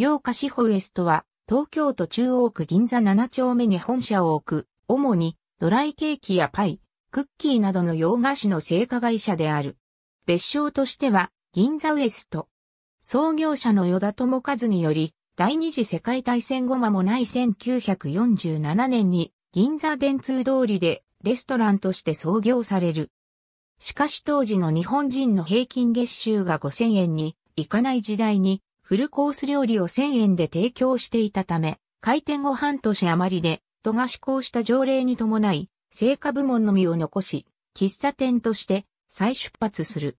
洋菓子ホウエストは、東京都中央区銀座7丁目に本社を置く、主にドライケーキやパイ、クッキーなどの洋菓子の製菓会社である。別称としては、銀座ウエスト。創業者の与田智和により、第二次世界大戦後間もない1947年に、銀座電通通りでレストランとして創業される。しかし当時の日本人の平均月収が5000円にいかない時代にフルコース料理を1000円で提供していたため、開店後半年余りで、都が施行した条例に伴い、成果部門のみを残し、喫茶店として再出発する。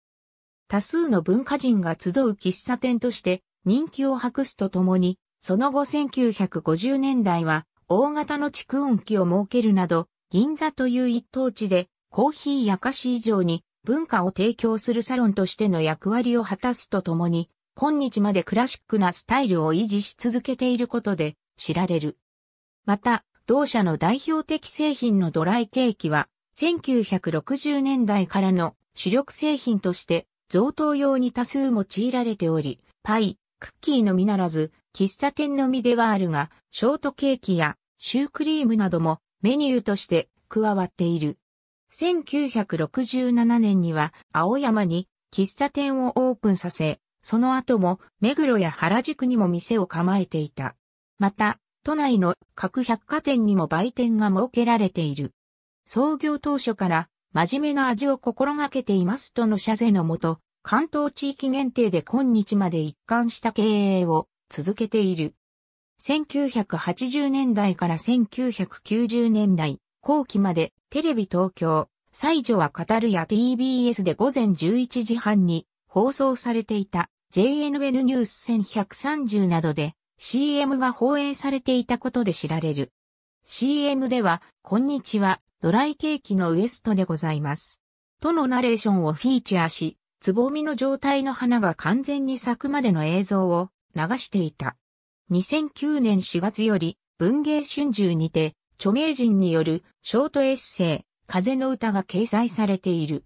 多数の文化人が集う喫茶店として人気を博すとともに、その後1950年代は大型の蓄音機を設けるなど、銀座という一等地でコーヒーや菓子以上に文化を提供するサロンとしての役割を果たすとともに、今日までクラシックなスタイルを維持し続けていることで知られる。また、同社の代表的製品のドライケーキは、1960年代からの主力製品として贈答用に多数用いられており、パイ、クッキーのみならず、喫茶店のみではあるが、ショートケーキやシュークリームなどもメニューとして加わっている。1967年には青山に喫茶店をオープンさせ、その後も目黒や原宿にも店を構えていた。また、都内の各百貨店にも売店が設けられている。創業当初から真面目な味を心がけていますとの謝罪のもと、関東地域限定で今日まで一貫した経営を続けている。1980年代から1990年代後期までテレビ東京、西女は語るや TBS で午前11時半に放送されていた JNN ニュース1130などで CM が放映されていたことで知られる。CM では、こんにちは、ドライケーキのウエストでございます。とのナレーションをフィーチャーし、つぼみの状態の花が完全に咲くまでの映像を流していた。2009年4月より文芸春秋にて著名人によるショートエッセイ風の歌が掲載されている。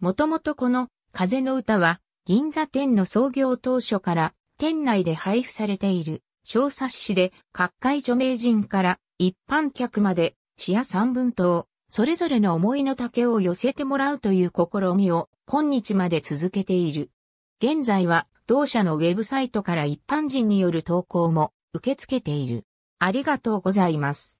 もともとこの風の歌は、銀座店の創業当初から店内で配布されている小冊子で各界著名人から一般客まで詩や三分等、それぞれの思いの丈を寄せてもらうという試みを今日まで続けている。現在は同社のウェブサイトから一般人による投稿も受け付けている。ありがとうございます。